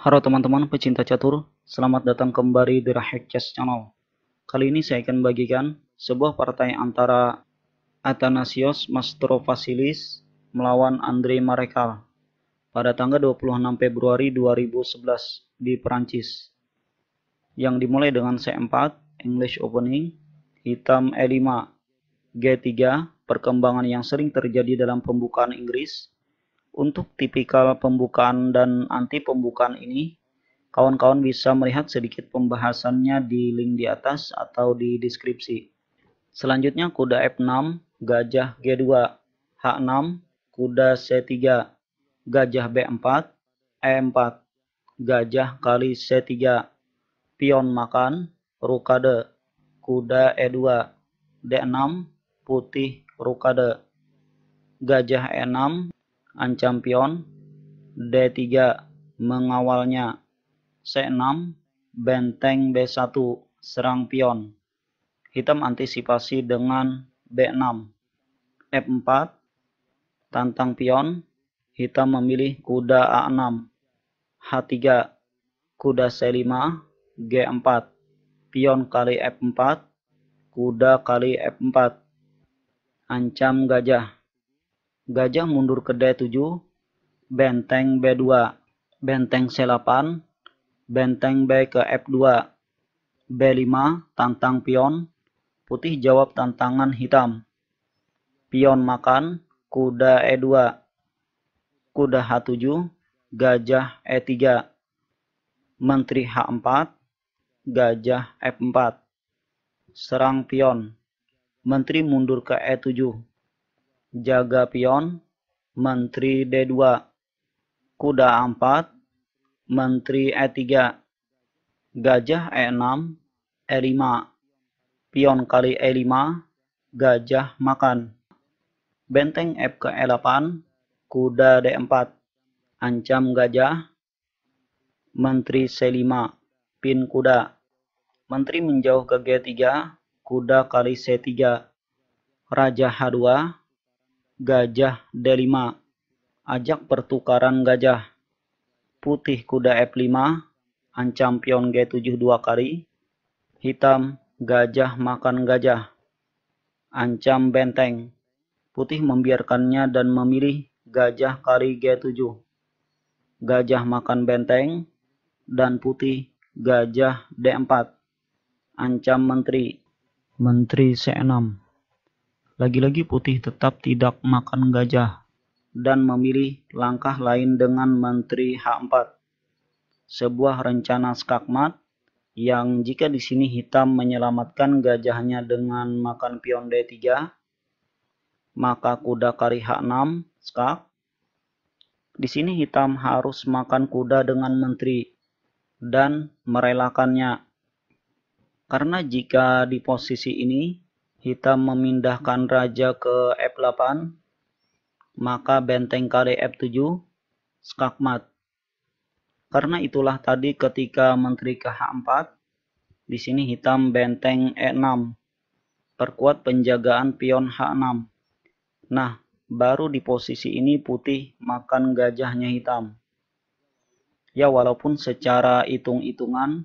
Halo teman-teman pecinta catur, selamat datang kembali di Rahek Chess Channel. Kali ini saya akan bagikan sebuah partai antara Athanasios Mastrovasilis melawan Andre Marekal pada tanggal 26 Februari 2011 di Perancis. Yang dimulai dengan C4, English Opening, hitam E5, G3, perkembangan yang sering terjadi dalam pembukaan Inggris, untuk tipikal pembukaan dan anti pembukaan ini, kawan-kawan bisa melihat sedikit pembahasannya di link di atas atau di deskripsi. Selanjutnya kuda F6, gajah G2, H6, kuda C3, gajah B4, E4, e gajah kali C3, pion makan, rukade, kuda E2, D6, putih rukade, gajah E6, ancam pion, D3 mengawalnya C6, benteng B1 serang pion. Hitam antisipasi dengan B6. F4 tantang pion, hitam memilih kuda A6. H3 kuda C5, G4. Pion kali F4, kuda kali F4. Ancam gajah. Gajah mundur ke D7, benteng B2, benteng C8, benteng B ke F2, B5 tantang pion, putih jawab tantangan hitam. Pion makan, kuda E2, kuda H7, gajah E3, menteri H4, gajah F4. Serang pion, menteri mundur ke E7 jaga pion, menteri D2, kuda A4, menteri E3, gajah E6, E5, e pion kali E5, gajah makan, benteng F ke E8, kuda D4, ancam gajah, menteri C5, pin kuda, menteri menjauh ke G3, kuda kali C3, raja H2, Gajah D5. Ajak pertukaran gajah. Putih kuda F5. Ancam pion G7 dua kali. Hitam gajah makan gajah. Ancam benteng. Putih membiarkannya dan memilih gajah kali G7. Gajah makan benteng. Dan putih gajah D4. Ancam menteri. Menteri C6. Lagi-lagi putih tetap tidak makan gajah dan memilih langkah lain dengan Menteri H4. Sebuah rencana skakmat yang jika di sini hitam menyelamatkan gajahnya dengan makan pion D3, maka kuda kari H6 skak. Di sini hitam harus makan kuda dengan menteri dan merelakannya. Karena jika di posisi ini hitam memindahkan raja ke F8 maka benteng kare F7 skakmat karena itulah tadi ketika menteri ke H4 di sini hitam benteng E6 perkuat penjagaan pion H6 nah baru di posisi ini putih makan gajahnya hitam ya walaupun secara hitung-hitungan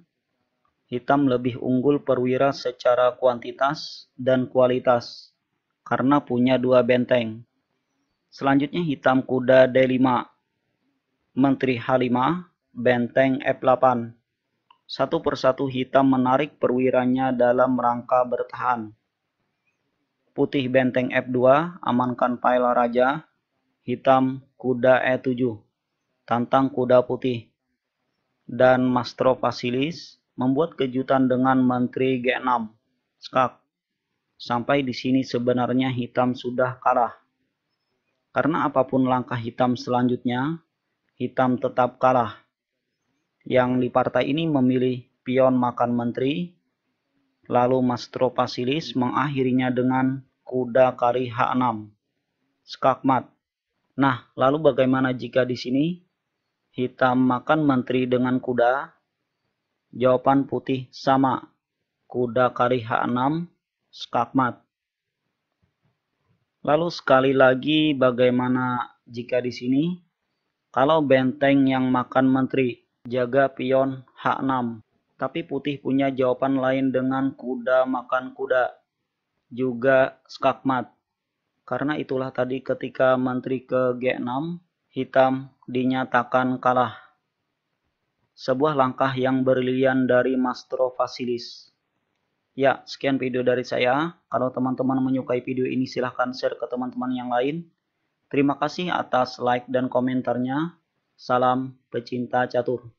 hitam lebih unggul perwira secara kuantitas dan kualitas karena punya dua benteng. Selanjutnya hitam kuda D5, menteri H5, benteng F8. Satu persatu hitam menarik perwiranya dalam rangka bertahan. Putih benteng F2, amankan paila raja. Hitam kuda E7, tantang kuda putih. Dan mastro pasilis membuat kejutan dengan Menteri G6, Skak. Sampai di sini sebenarnya hitam sudah kalah. Karena apapun langkah hitam selanjutnya, hitam tetap kalah. Yang di partai ini memilih pion makan menteri, lalu Mastro Pasilis mengakhirinya dengan kuda kari H6, skakmat. Nah, lalu bagaimana jika di sini hitam makan menteri dengan kuda, Jawaban putih sama. Kuda kari H6, skakmat. Lalu sekali lagi bagaimana jika di sini? Kalau benteng yang makan menteri, jaga pion H6. Tapi putih punya jawaban lain dengan kuda makan kuda. Juga skakmat. Karena itulah tadi ketika menteri ke G6, hitam dinyatakan kalah sebuah langkah yang berlian dari Mastro Vasilis. Ya, sekian video dari saya. Kalau teman-teman menyukai video ini silahkan share ke teman-teman yang lain. Terima kasih atas like dan komentarnya. Salam pecinta catur.